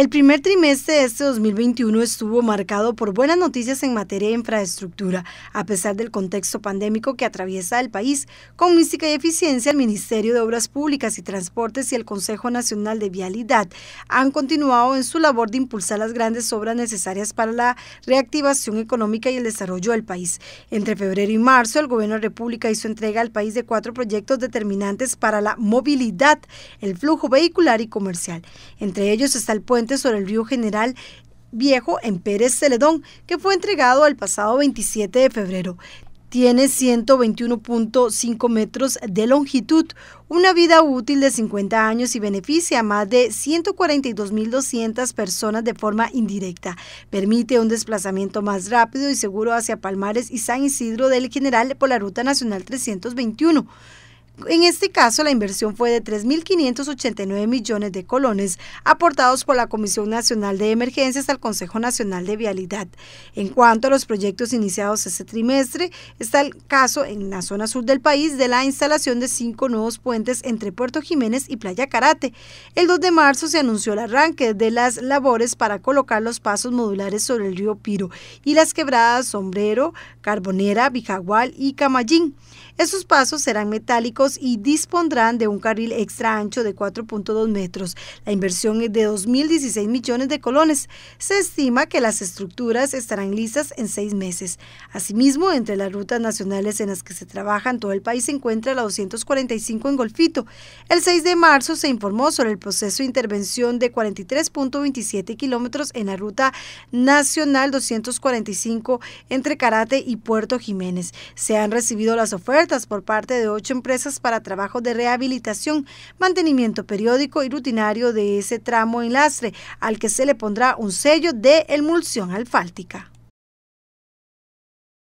El primer trimestre de este 2021 estuvo marcado por buenas noticias en materia de infraestructura, a pesar del contexto pandémico que atraviesa el país. Con mística y eficiencia, el Ministerio de Obras Públicas y Transportes y el Consejo Nacional de Vialidad han continuado en su labor de impulsar las grandes obras necesarias para la reactivación económica y el desarrollo del país. Entre febrero y marzo, el Gobierno de la República hizo entrega al país de cuatro proyectos determinantes para la movilidad, el flujo vehicular y comercial. Entre ellos está el puente sobre el río General Viejo en Pérez Celedón, que fue entregado el pasado 27 de febrero. Tiene 121.5 metros de longitud, una vida útil de 50 años y beneficia a más de 142.200 personas de forma indirecta. Permite un desplazamiento más rápido y seguro hacia Palmares y San Isidro del General por la Ruta Nacional 321. En este caso, la inversión fue de 3.589 millones de colones aportados por la Comisión Nacional de Emergencias al Consejo Nacional de Vialidad. En cuanto a los proyectos iniciados este trimestre, está el caso en la zona sur del país de la instalación de cinco nuevos puentes entre Puerto Jiménez y Playa Carate. El 2 de marzo se anunció el arranque de las labores para colocar los pasos modulares sobre el río Piro y las quebradas Sombrero, Carbonera, Bijagual y Camallín. Esos pasos serán metálicos y dispondrán de un carril extra ancho de 4.2 metros. La inversión es de 2.016 millones de colones. Se estima que las estructuras estarán listas en seis meses. Asimismo, entre las rutas nacionales en las que se trabaja en todo el país se encuentra la 245 en Golfito. El 6 de marzo se informó sobre el proceso de intervención de 43.27 kilómetros en la ruta nacional 245 entre karate y Puerto Jiménez. Se han recibido las ofertas por parte de ocho empresas para trabajo de rehabilitación, mantenimiento periódico y rutinario de ese tramo en lastre al que se le pondrá un sello de emulsión alfáltica.